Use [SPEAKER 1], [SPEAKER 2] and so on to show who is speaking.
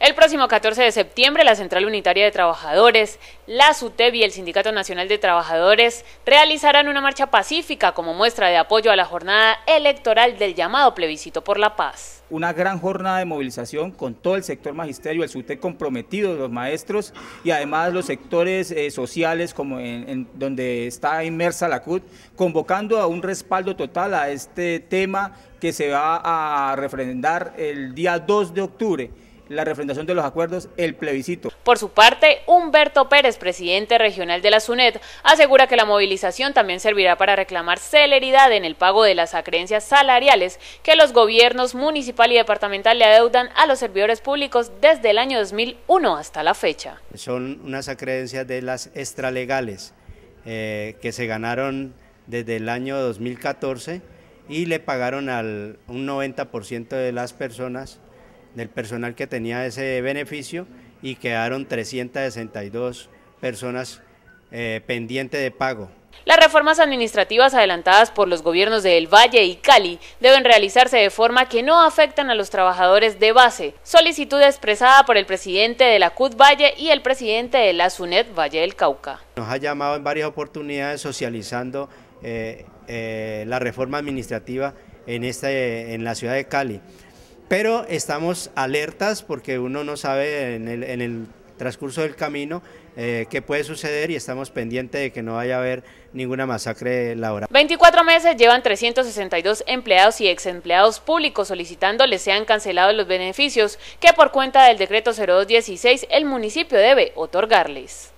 [SPEAKER 1] El próximo 14 de septiembre, la Central Unitaria de Trabajadores, la SUTEB y el Sindicato Nacional de Trabajadores realizarán una marcha pacífica como muestra de apoyo a la jornada electoral del llamado plebiscito por la paz.
[SPEAKER 2] Una gran jornada de movilización con todo el sector magisterio, el SUTEB comprometido, los maestros y además los sectores eh, sociales como en, donde está inmersa la CUT, convocando a un respaldo total a este tema que se va a refrendar el día 2 de octubre la refrendación de los acuerdos, el plebiscito.
[SPEAKER 1] Por su parte, Humberto Pérez, presidente regional de la SUNED, asegura que la movilización también servirá para reclamar celeridad en el pago de las acreencias salariales que los gobiernos municipal y departamental le adeudan a los servidores públicos desde el año 2001 hasta la fecha.
[SPEAKER 3] Son unas acreencias de las extralegales eh, que se ganaron desde el año 2014 y le pagaron al un 90% de las personas del personal que tenía ese beneficio y quedaron 362 personas eh, pendientes de pago.
[SPEAKER 1] Las reformas administrativas adelantadas por los gobiernos de El Valle y Cali deben realizarse de forma que no afecten a los trabajadores de base, solicitud expresada por el presidente de la CUT Valle y el presidente de la SUNET Valle del Cauca.
[SPEAKER 3] Nos ha llamado en varias oportunidades socializando eh, eh, la reforma administrativa en, este, en la ciudad de Cali pero estamos alertas porque uno no sabe en el, transcurso del camino eh, qué puede suceder y estamos pendientes de que no vaya a haber ninguna masacre laboral.
[SPEAKER 1] 24 meses llevan 362 empleados y exempleados públicos solicitando les sean cancelados los beneficios que por cuenta del decreto 0216 el municipio debe otorgarles.